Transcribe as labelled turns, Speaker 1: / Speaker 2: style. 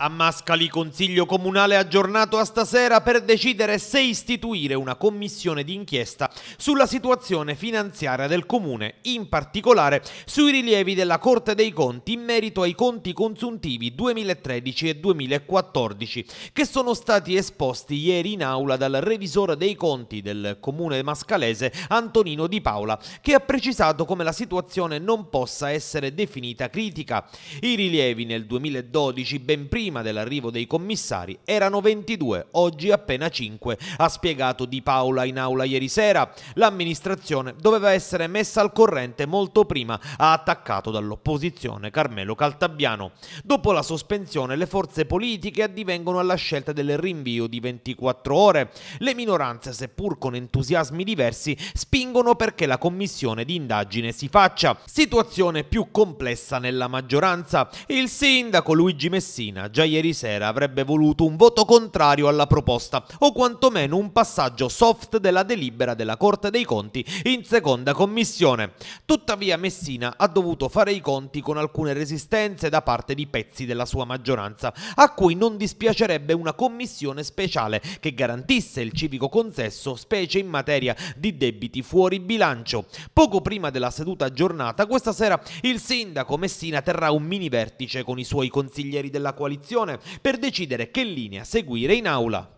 Speaker 1: A Mascali Consiglio Comunale aggiornato a stasera per decidere se istituire una commissione d'inchiesta sulla situazione finanziaria del Comune, in particolare sui rilievi della Corte dei Conti in merito ai conti consuntivi 2013 e 2014 che sono stati esposti ieri in aula dal revisore dei conti del Comune mascalese Antonino Di Paola che ha precisato come la situazione non possa essere definita critica. I rilievi nel 2012 ben prima prima dell'arrivo dei commissari erano 22, oggi appena 5, ha spiegato Di Paola in aula ieri sera. L'amministrazione doveva essere messa al corrente molto prima, ha attaccato dall'opposizione Carmelo Caltabiano. Dopo la sospensione le forze politiche addivengono alla scelta del rinvio di 24 ore. Le minoranze, seppur con entusiasmi diversi, spingono perché la commissione di indagine si faccia. Situazione più complessa nella maggioranza. Il sindaco Luigi Messina, già ieri sera avrebbe voluto un voto contrario alla proposta o quantomeno un passaggio soft della delibera della Corte dei Conti in seconda commissione. Tuttavia Messina ha dovuto fare i conti con alcune resistenze da parte di pezzi della sua maggioranza, a cui non dispiacerebbe una commissione speciale che garantisse il civico consesso, specie in materia di debiti fuori bilancio. Poco prima della seduta aggiornata, questa sera il sindaco Messina terrà un mini vertice con i suoi consiglieri della coalizione situazione per decidere che linea seguire in aula.